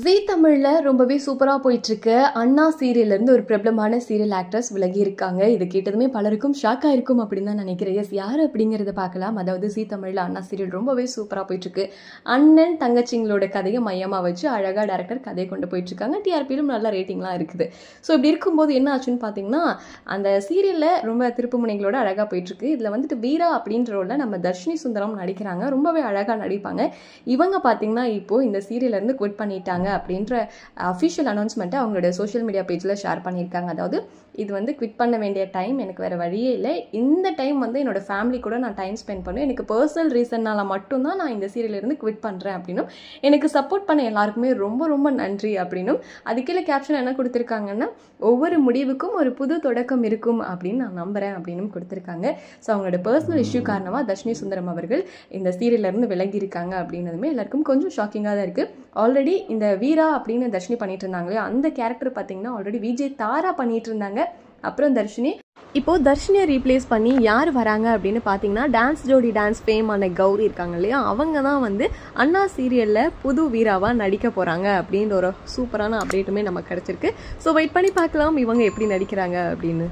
G தமிழில் ரொம்பவே சூப்பராக போயிட்டுருக்கு அண்ணா சீரியல்லேருந்து ஒரு பிரபலமான சீரியல் ஆக்ட்ரஸ் விலகி இருக்காங்க இது கேட்டதுமே பலருக்கும் ஷாக் ஆயிருக்கும் அப்படின்னு தான் நினைக்கிறேன் எஸ் யார் அப்படிங்கிறத பார்க்கலாம் அதாவது ஜி தமிழில் அண்ணா சீரியல் ரொம்பவே சூப்பராக போயிட்டுருக்கு அண்ணன் தங்கச்சிங்களோட கதையை மையமாக வச்சு அழகாக டேரக்டர் கதையை கொண்டு போயிட்டுருக்காங்க டிஆர்பியிலும் நல்ல ரேட்டிங்லாம் இருக்குது ஸோ இப்படி இருக்கும்போது என்ன ஆச்சுன்னு பார்த்தீங்கன்னா அந்த சீரியலில் ரொம்ப திருப்புமுனைகளோட அழகாக போயிட்டுருக்கு இதில் வந்துட்டு வீரா அப்படின்ற ரோலில் நம்ம தர்ஷினி சுந்தரம் நடிக்கிறாங்க ரொம்பவே அழகாக நடிப்பாங்க இவங்க பார்த்தீங்கன்னா இப்போது இந்த சீரியல்லேருந்து குவிட் பண்ணிட்டாங்க பண்ணியிருக்காங்க அப்படின்ற அஃபிஷியல் அனௌன்ஸ்மெண்ட்டை அவங்களுடைய சோஷியல் மீடியா பேஜில் ஷேர் பண்ணியிருக்காங்க அதாவது இது வந்து குவிட் பண்ண வேண்டிய டைம் எனக்கு வேறு வழியே இல்லை இந்த டைம் வந்து என்னோடய ஃபேமிலி கூட நான் டைம் ஸ்பெண்ட் பண்ணுவேன் எனக்கு பர்சனல் ரீசன்னால் மட்டும்தான் நான் இந்த சீரியலேருந்து குவிட் பண்ணுறேன் அப்படின்னும் எனக்கு சப்போர்ட் பண்ண எல்லாருக்குமே ரொம்ப ரொம்ப நன்றி அப்படின்னும் அதுக்கீழே கேப்ஷன் என்ன கொடுத்துருக்காங்கன்னா ஒவ்வொரு முடிவுக்கும் ஒரு புது தொடக்கம் இருக்கும் அப்படின்னு நான் நம்புகிறேன் அப்படின்னு கொடுத்துருக்காங்க ஸோ அவங்களோட பர்சனல் இஷ்யூ காரணமாக தர்ஷினி சுந்தரம் அவர்கள் இந்த சீரியலேருந்து விலகி இருக்காங்க அப்படின்னதுமே எல்லாருக்கும் கொஞ்சம் ஷாக்கிங்காக தான் இருக்குது ஆல்ரெடி இந்த வீரா அப்படின்னு தர்ஷினி பண்ணிட்டு இருந்தாங்களே அந்த கேரக்டர் பார்த்தீங்கன்னா ஆல்ரெடி விஜய் தாரா பண்ணிட்டு இருந்தாங்க அப்புறம் தர்ஷினி இப்போது தர்ஷினியை ரீப்ளேஸ் பண்ணி யார் வராங்க அப்படின்னு பார்த்தீங்கன்னா டான்ஸ் ஜோடி டான்ஸ் ஃபேமான கௌரி இருக்காங்க இல்லையா அவங்க தான் வந்து அண்ணா சீரியலில் புது வீராவாக நடிக்க போகிறாங்க அப்படின்ற ஒரு சூப்பரான அப்டேட்டுமே நமக்கு கிடச்சிருக்கு ஸோ வெயிட் பண்ணி பார்க்கலாம் இவங்க எப்படி நடிக்கிறாங்க அப்படின்னு